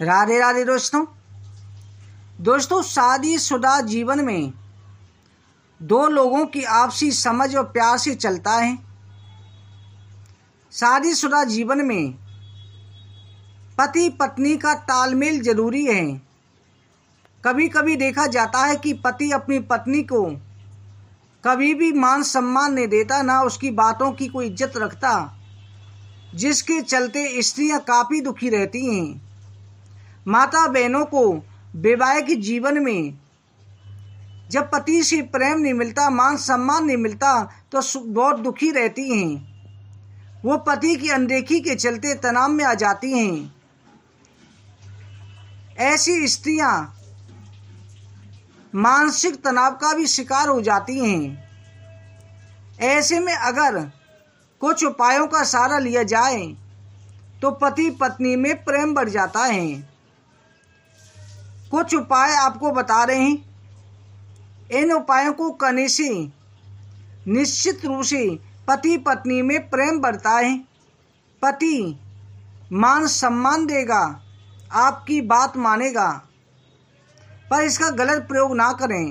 राधे राधे दोस्तों दोस्तों शादी शुदा जीवन में दो लोगों की आपसी समझ और प्यार से चलता है शादीशुदा जीवन में पति पत्नी का तालमेल जरूरी है कभी कभी देखा जाता है कि पति अपनी पत्नी को कभी भी मान सम्मान नहीं देता ना उसकी बातों की कोई इज्जत रखता जिसके चलते स्त्रियां काफ़ी दुखी रहती हैं माता बहनों को वैवाहिक जीवन में जब पति से प्रेम नहीं मिलता मान सम्मान नहीं मिलता तो बहुत दुखी रहती हैं वो पति की अनदेखी के चलते तनाव में आ जाती हैं ऐसी स्त्रियां मानसिक तनाव का भी शिकार हो जाती हैं ऐसे में अगर कुछ उपायों का सहारा लिया जाए तो पति पत्नी में प्रेम बढ़ जाता है कुछ उपाय आपको बता रहे हैं इन उपायों को करने से निश्चित रूप से पति पत्नी में प्रेम बढ़ता है पति मान सम्मान देगा आपकी बात मानेगा पर इसका गलत प्रयोग ना करें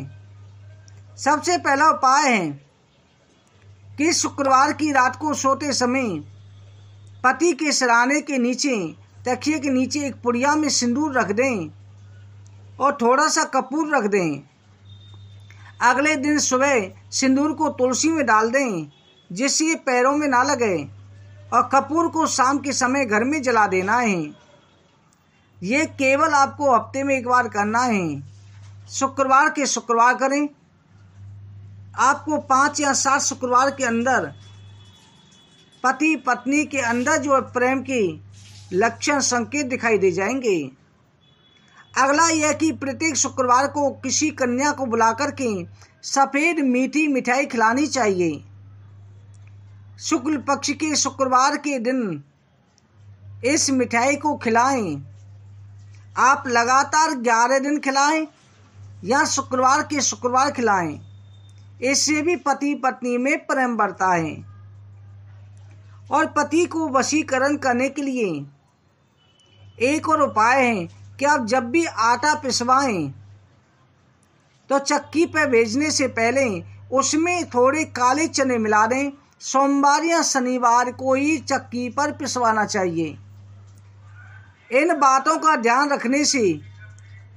सबसे पहला उपाय है कि शुक्रवार की रात को सोते समय पति के सराहने के नीचे तकिए के नीचे एक पुड़िया में सिंदूर रख दें और थोड़ा सा कपूर रख दें अगले दिन सुबह सिंदूर को तुलसी में डाल दें जिससे ये पैरों में ना लगे और कपूर को शाम के समय घर में जला देना है ये केवल आपको हफ्ते में एक बार करना है शुक्रवार के शुक्रवार करें आपको पाँच या सात शुक्रवार के अंदर पति पत्नी के अंदर जो प्रेम की लक्षण संकेत दिखाई दे जाएंगे अगला यह कि प्रत्येक शुक्रवार को किसी कन्या को बुलाकर के सफ़ेद मीठी मिठाई खिलानी चाहिए शुक्ल पक्ष के शुक्रवार के दिन इस मिठाई को खिलाएं आप लगातार ग्यारह दिन खिलाएं या शुक्रवार के शुक्रवार खिलाएं इससे भी पति पत्नी में प्रेम बढ़ता है और पति को वशीकरण करने के लिए एक और उपाय है कि आप जब भी आटा पिसवाएं तो चक्की पर भेजने से पहले उसमें थोड़े काले चने मिला दें सोमवार या शनिवार को ही चक्की पर पिसवाना चाहिए इन बातों का ध्यान रखने से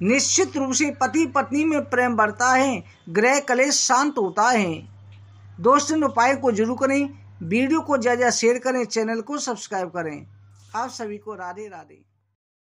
निश्चित रूप से पति पत्नी में प्रेम बढ़ता है ग्रह कलेश शांत होता है दोस्त इन उपाय को जरूर करें वीडियो को ज़्यादा शेयर करें चैनल को सब्सक्राइब करें आप सभी को राधे राधे